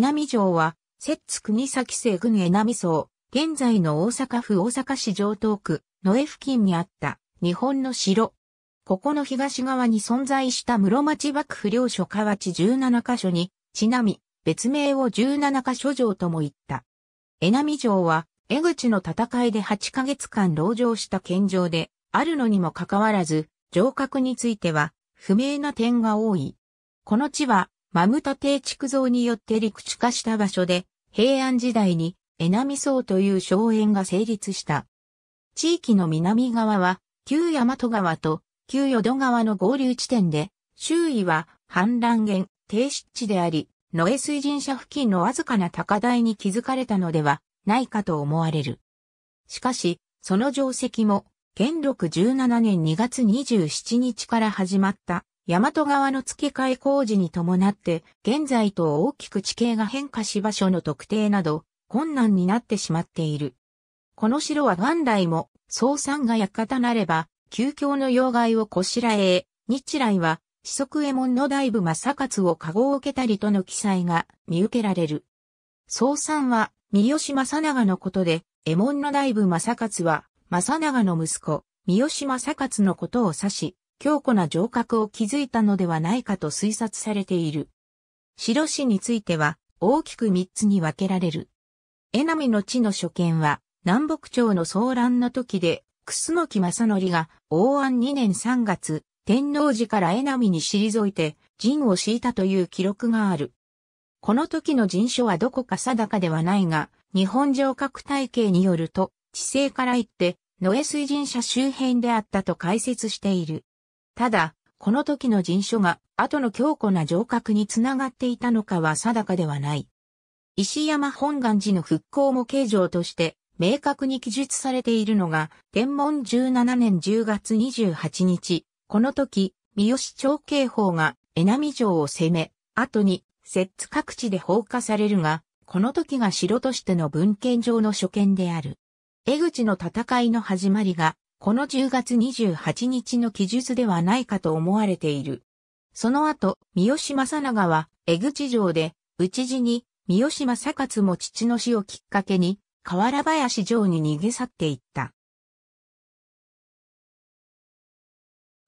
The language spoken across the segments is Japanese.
江波城は、摂津国崎西郡江波荘、現在の大阪府大阪市城東区、野江付近にあった日本の城。ここの東側に存在した室町幕府領所河内17カ所に、ちなみ、別名を17カ所城とも言った。江波城は、江口の戦いで8ヶ月間籠城した県城で、あるのにもかかわらず、城郭については、不明な点が多い。この地は、マムタ邸築造によって陸地化した場所で、平安時代に江波荘という荘園が成立した。地域の南側は、旧大和川と旧淀川の合流地点で、周囲は氾濫源、低湿地であり、野江水神社付近のわずかな高台に築かれたのではないかと思われる。しかし、その定石も、元禄17年2月27日から始まった大和川の付け替え工事に伴って、現在と大きく地形が変化し場所の特定など、困難になってしまっている。この城は元来も、総産が館なれば、旧教の要害をこしらえ、日来は、四則右衛門の大部正勝を籠を受けたりとの記載が見受けられる。総産は、三好正長のことで、右衛門の大部正勝は、正長の息子、三好正勝のことを指し、強固な城郭を築いたのではないかと推察されている。城市については大きく3つに分けられる。江波の地の所見は南北朝の騒乱の時で、楠木正則が王安2年3月、天皇寺から江波に退いて陣を敷いたという記録がある。この時の陣書はどこか定かではないが、日本城郭体系によると、地勢から言って、野江水神社周辺であったと解説している。ただ、この時の人書が後の強固な城郭につながっていたのかは定かではない。石山本願寺の復興も形状として明確に記述されているのが、天文17年10月28日、この時、三好町警報が江波城を攻め、後に、摂津各地で放火されるが、この時が城としての文献上の所見である。江口の戦いの始まりが、この10月28日の記述ではないかと思われている。その後、三好正長は、江口城で、討ち死に、三好正勝も父の死をきっかけに、河原林城に逃げ去っていった。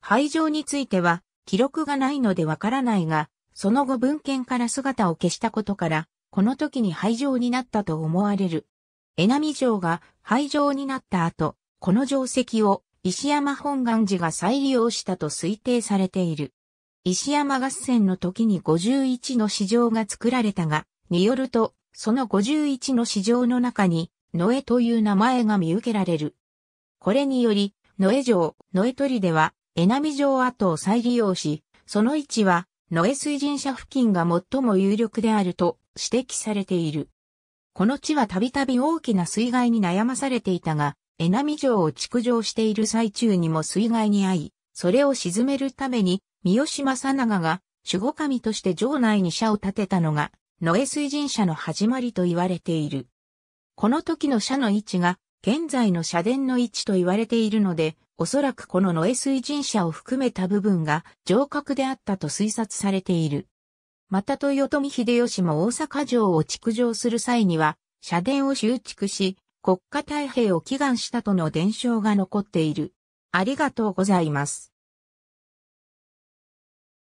廃城については、記録がないのでわからないが、その後文献から姿を消したことから、この時に廃城になったと思われる。江波城が廃城になった後、この定石を石山本願寺が再利用したと推定されている。石山合戦の時に51の市場が作られたが、によると、その51の市場の中に、野江という名前が見受けられる。これにより、野江城、野江取では、江波城跡を再利用し、その位置は、野江水神社付近が最も有力であると指摘されている。この地はたびたび大きな水害に悩まされていたが、江波城を築城している最中にも水害に遭い、それを沈めるために、三好正長が守護神として城内に社を建てたのが、野江水神社の始まりと言われている。この時の社の位置が、現在の社殿の位置と言われているので、おそらくこの野江水神社を含めた部分が城郭であったと推察されている。また豊臣秀吉も大阪城を築城する際には、社殿を修築し、国家太平を祈願したとの伝承が残っている。ありがとうございます。